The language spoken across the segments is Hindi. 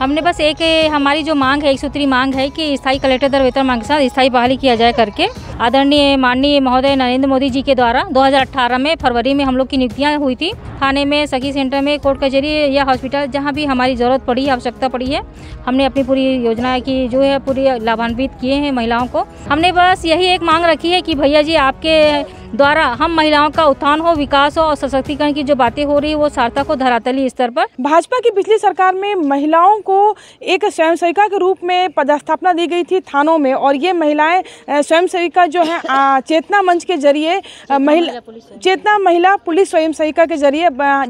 हमने बस एक हमारी जो मांग है एक सूत्री मांग है कि स्थायी कलेक्टर दर वेतन मांग के साथ स्थायी बहाली किया जाए करके आदरणीय माननीय महोदय नरेंद्र मोदी जी के द्वारा 2018 में फरवरी में हम लोग की नियुक्तियाँ हुई थी थाने में सखी सेंटर में कोर्ट कचहरी या हॉस्पिटल जहाँ भी हमारी ज़रूरत पड़ी आवश्यकता पड़ी है हमने अपनी पूरी योजना की जो है पूरी लाभान्वित किए हैं महिलाओं को हमने बस यही एक मांग रखी है कि भैया जी आपके द्वारा हम महिलाओं का उत्थान हो विकास हो और सशक्तिकरण की जो बातें हो रही है वो सार्थक हो धरातली स्तर पर भाजपा की पिछली सरकार में महिलाओं को एक स्वयंसेविका के रूप में पदस्थापना दी गई थी थानों में और ये महिलाएं स्वयंसेविका जो है चेतना मंच के जरिए महिला चेतना महिला पुलिस स्वयंसेविका के जरिए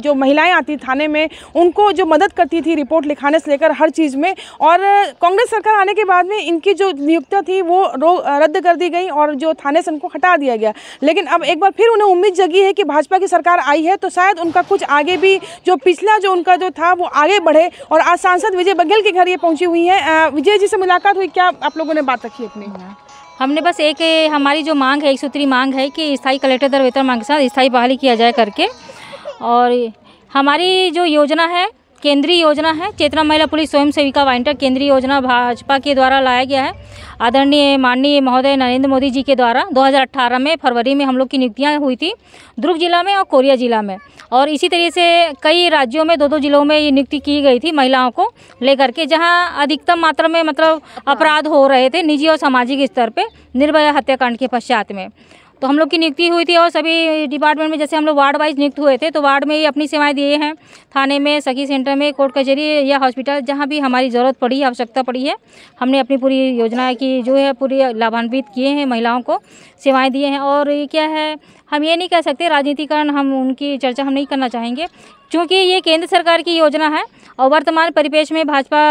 जो महिलाएं आती थाने में उनको जो मदद करती थी रिपोर्ट लिखाने से लेकर हर चीज़ में और कांग्रेस सरकार आने के बाद में इनकी जो नियुक्तियाँ थी वो रद्द कर दी गई और जो थाने से उनको हटा दिया गया लेकिन अब एक बार फिर उन्हें उम्मीद जगी है कि भाजपा की सरकार आई है तो शायद उनका कुछ आगे भी जो पिछला जो उनका जो था वो आगे बढ़े और आज सांसद विजय बघेल के घर ये पहुँची हुई है विजय जी से मुलाकात हुई क्या आप लोगों ने बात रखी अपनी हमने बस एक हमारी जो मांग है एक सूत्री मांग है कि स्थायी कलेक्टर दर वेतन मांग के साथ स्थायी बहाली किया जाए करके और हमारी जो योजना है केंद्रीय योजना है चेतना महिला पुलिस स्वयं सेविका वाइंटर केंद्रीय योजना भाजपा के द्वारा लाया गया है आदरणीय माननीय महोदय नरेंद्र मोदी जी के द्वारा 2018 में फरवरी में हम लोग की नियुक्तियाँ हुई थी ध्रुव जिला में और कोरिया जिला में और इसी तरीके से कई राज्यों में दो दो जिलों में ये नियुक्ति की गई थी महिलाओं को लेकर के जहाँ अधिकतम मात्रा में मतलब हाँ। अपराध हो रहे थे निजी और सामाजिक स्तर पर निर्भया हत्याकांड के पश्चात में तो हम लोग की नियुक्ति हुई थी और सभी डिपार्टमेंट में जैसे हम लोग वार्ड वाइज नियुक्त हुए थे तो वार्ड में ही अपनी सेवाएं दिए हैं थाने में सखी सेंटर में कोर्ट कचहरी या हॉस्पिटल जहाँ भी हमारी ज़रूरत पड़ी आवश्यकता पड़ी है हमने अपनी पूरी योजना की जो है पूरी लाभान्वित किए हैं महिलाओं को सेवाएँ दिए हैं और ये क्या है हम ये नहीं कह सकते राजनीतिकरण हम उनकी चर्चा हम नहीं करना चाहेंगे क्योंकि ये केंद्र सरकार की योजना है और वर्तमान परिपेक्ष में भाजपा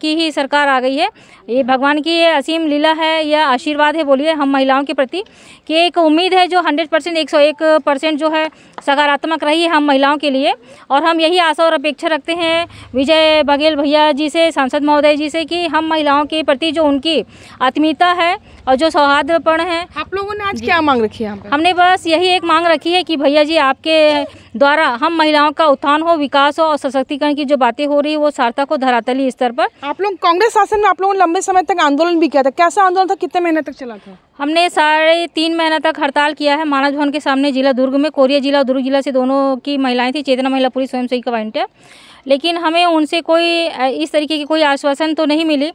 की ही सरकार आ गई है ये भगवान की असीम लीला है या आशीर्वाद है बोलिए हम महिलाओं के प्रति कि एक उम्मीद है जो 100 परसेंट एक सौ एक परसेंट जो है सकारात्मक रही है हम महिलाओं के लिए और हम यही आशा और अपेक्षा रखते हैं विजय बघेल भैया जी से सांसद महोदय जी से कि हम महिलाओं के प्रति जो उनकी आत्मीयता है और जो सौहार्दपर्ण है आप लोगों ने आज क्या मांग रखी है हमने बस यही यही एक मांग रखी है कि भैया जी आपके द्वारा हम महिलाओं का उत्थान हो विकास हो और सशक्तिकरण की जो बातें हो रही है वो सार्थक हो धरातली स्तर पर आप लोग कांग्रेस शासन में आप लोगों ने लंबे समय तक आंदोलन भी किया था कैसा आंदोलन था कितने महीने तक चला था हमने साढ़े तीन महीना तक हड़ताल किया है मानस भवन के सामने जिला दुर्ग में कोरिया जिला दुर्ग जिला से दोनों की महिलाएं थी चेतना महिला पुलिस स्वयंसेवी का वाइंट लेकिन हमें उनसे कोई इस तरीके की कोई आश्वासन तो नहीं मिली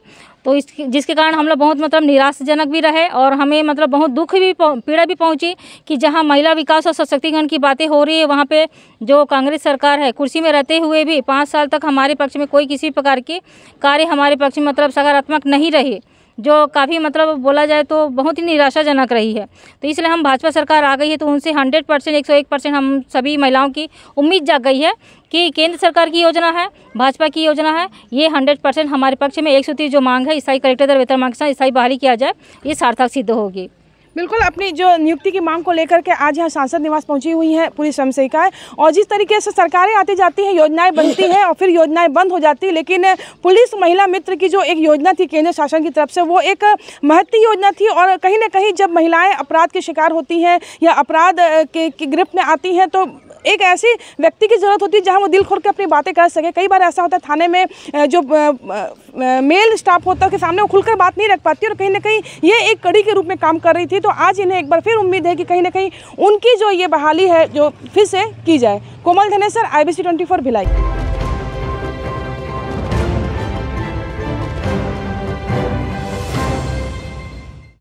तो इस जिसके कारण हम लोग बहुत मतलब निराशजनक भी रहे और हमें मतलब बहुत दुख भी पीड़ा भी पहुंची कि जहां महिला विकास और सशक्तिकरण की बातें हो रही है वहां पे जो कांग्रेस सरकार है कुर्सी में रहते हुए भी पाँच साल तक हमारे पक्ष में कोई किसी प्रकार की कार्य हमारे पक्ष में मतलब सकारात्मक नहीं रही जो काफ़ी मतलब बोला जाए तो बहुत ही निराशाजनक रही है तो इसलिए हम भाजपा सरकार आ गई है तो उनसे हंड्रेड परसेंट एक सौ एक परसेंट हम सभी महिलाओं की उम्मीद जाग गई है कि केंद्र सरकार की योजना है भाजपा की योजना है ये हंड्रेड परसेंट हमारे पक्ष में एक सौ तीस जो मांग है ईसाई कलेक्टर दर वेतन मांग ईसाई बहाली किया जाए ये सार्थक सिद्ध होगी बिल्कुल अपनी जो नियुक्ति की मांग को लेकर के आज यहाँ सांसद निवास पहुंची हुई है पूरी सेविकाएं और जिस तरीके से सरकारें आती जाती हैं योजनाएं बनती हैं और फिर योजनाएं बंद हो जाती है लेकिन पुलिस महिला मित्र की जो एक योजना थी केंद्र शासन की तरफ से वो एक महत्ती योजना थी और कहीं ना कहीं जब महिलाएँ अपराध के शिकार होती हैं या अपराध के, के गिरफ्त में आती हैं तो एक ऐसी व्यक्ति की ज़रूरत होती है जहाँ वो दिल खोल के अपनी बातें कर सके कई बार ऐसा होता है थाने में जो मेल स्टाफ होता है उसके सामने वो खुलकर बात नहीं रख पाती और कहीं ना कहीं ये एक कड़ी के रूप में काम कर रही थी तो तो आज इन्हें एक बार फिर उम्मीद है कि कहीं ना कहीं उनकी जो ये बहाली है जो फिर से की जाए Komal Dhanesar I B C twenty four Bhilai